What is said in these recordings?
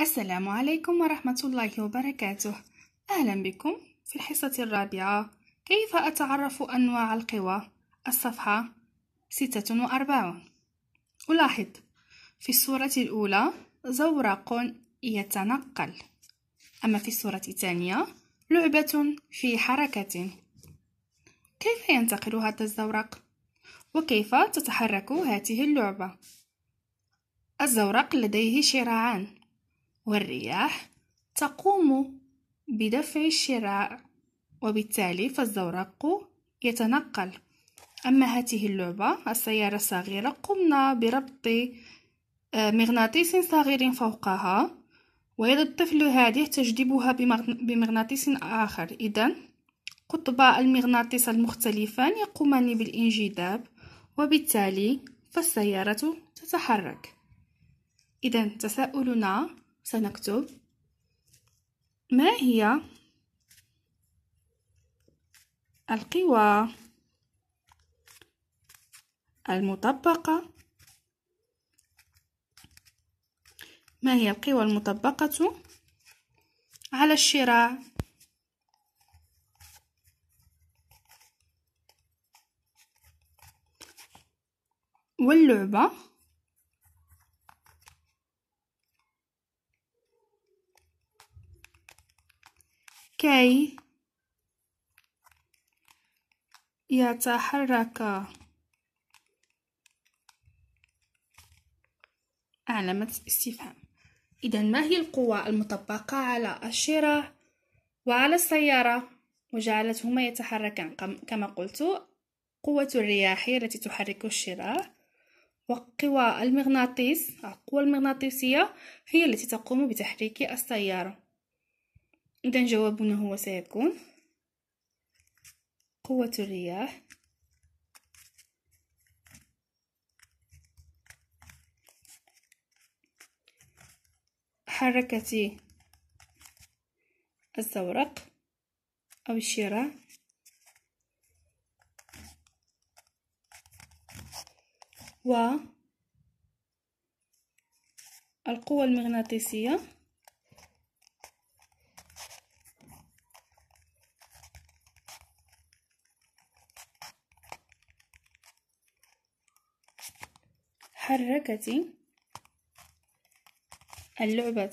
السلام عليكم ورحمة الله وبركاته أهلا بكم في الحصة الرابعة كيف أتعرف أنواع القوى الصفحة 46 ألاحظ في الصورة الأولى زورق يتنقل أما في الصورة الثانية لعبة في حركة كيف ينتقل هذا الزورق؟ وكيف تتحرك هاته اللعبة؟ الزورق لديه شراعان والرياح تقوم بدفع الشراع وبالتالي فالزورق يتنقل أما هذه اللعبة السيارة الصغيرة قمنا بربط آه، مغناطيس صغير فوقها ويد الطفل هذه تجذبها بمغناطيس آخر إذا قطب المغناطيس المختلفان يقومان بالانجذاب وبالتالي فالسيارة تتحرك إذا تساؤلنا سنكتب ما هي القوى المطبقة ما هي القوى المطبقة على الشراع واللعبة كي يتحرك علامة استفهام إذا ما هي القوى المطبقة على الشراع وعلى السيارة وجعلتهما يتحركان كما قلت قوة الرياح التي تحرك الشراع وقوى المغناطيس القوى المغناطيسية هي التي تقوم بتحريك السيارة إذا جوابنا هو سيكون قوة الرياح حركة الزورق أو الشراع و القوة المغناطيسية حركة اللعبة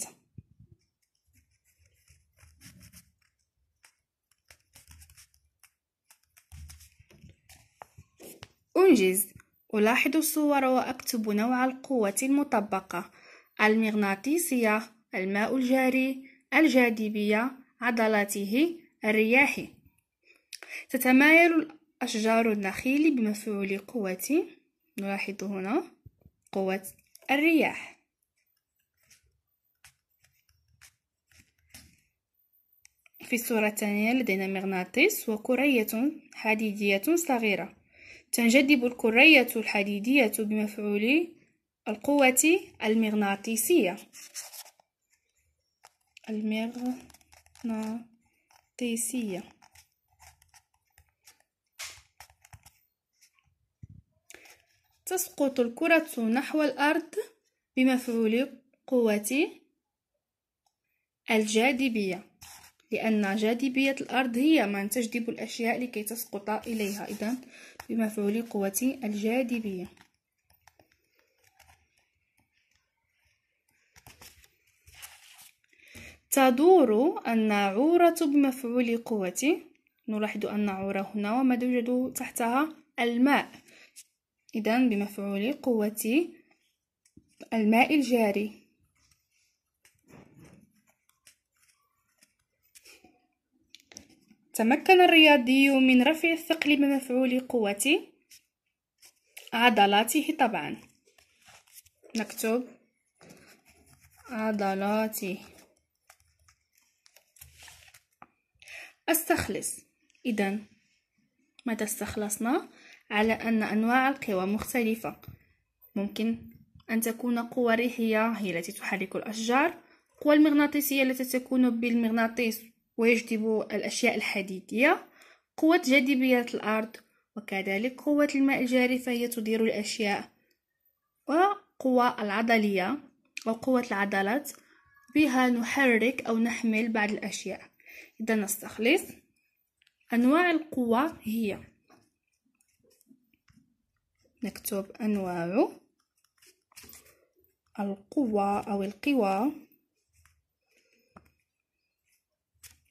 أنجز ألاحظ الصور وأكتب نوع القوة المطبقة المغناطيسية الماء الجاري الجاذبية عضلاته الرياح تتمايل أشجار النخيل بمفعول قوة نلاحظ هنا قوة الرياح في الصورة الثانية لدينا مغناطيس وكرية حديدية صغيرة تنجذب الكرية الحديدية بمفعول القوة المغناطيسية المغناطيسية تسقط الكرة نحو الأرض بمفعول قوة الجاذبية لأن جاذبية الأرض هي من تجذب الأشياء لكي تسقط إليها إذا بمفعول قوة الجاذبية تدور الناعورة بمفعول قوة نلاحظ الناعورة هنا وما يوجد تحتها الماء إذا بمفعول قوة الماء الجاري تمكن الرياضي من رفع الثقل بمفعول قوة عضلاته طبعا نكتب عضلاته استخلص إذا متى استخلصنا على أن أنواع القوى مختلفة ممكن أن تكون قوى ريحية هي التي تحرك الأشجار قوى المغناطيسية التي تكون بالمغناطيس ويجذب الأشياء الحديدية قوة جاذبية الأرض وكذلك قوة الماء الجاري فهي تدير الأشياء وقوة العضلية وقوة العضلات بها نحرك أو نحمل بعض الأشياء إذا نستخلص أنواع القوة هي نكتب أنواع القوى أو القوى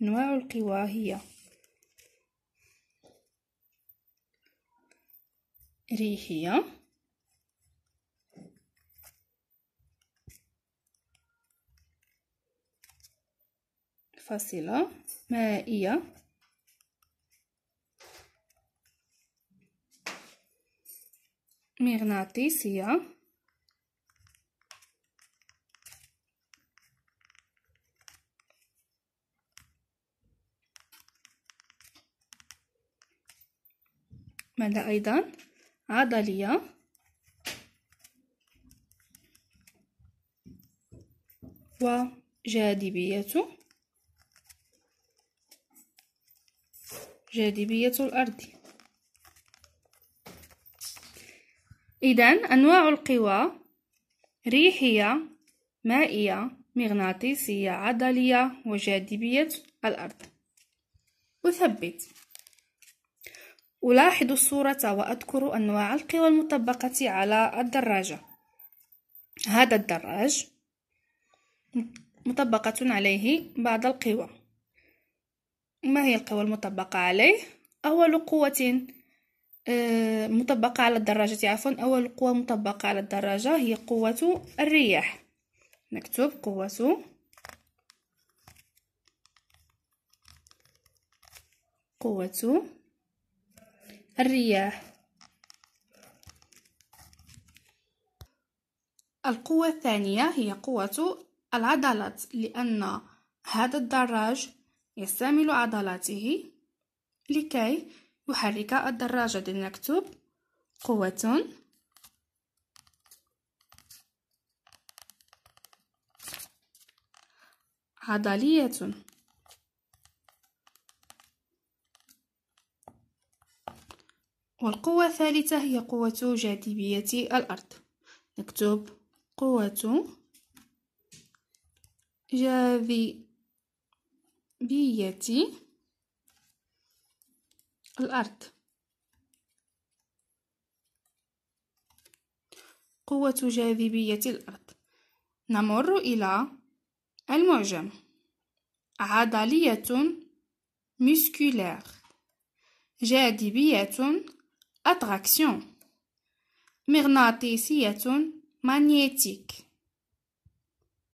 أنواع القوى هي ريحية فاصلة مائية مغناطيسية ماذا أيضا عضلية وجاذبية جاذبية الأرض إذا أنواع القوى ريحية مائية مغناطيسية عضلية وجاذبية الأرض أثبت ألاحظ الصورة وأذكر أنواع القوى المطبقة على الدراجة هذا الدراج مطبقة عليه بعض القوى ما هي القوى المطبقة عليه؟ أول قوة آه، مطبقة على الدراجة عفوا أول قوة مطبقة على الدراجة هي قوة الرياح نكتب قوة قوة الرياح القوة الثانية هي قوة العضلات لأن هذا الدراج يستعمل عضلاته لكي أحرك الدراجة لنكتب قوة عضلية والقوة الثالثة هي قوة جاذبية الأرض نكتب قوة جاذبية الأرض قوة جاذبية الأرض نمر إلى المعجم عضلية مسكولار جاذبية أتراكسيون مغناطيسية مانيتيك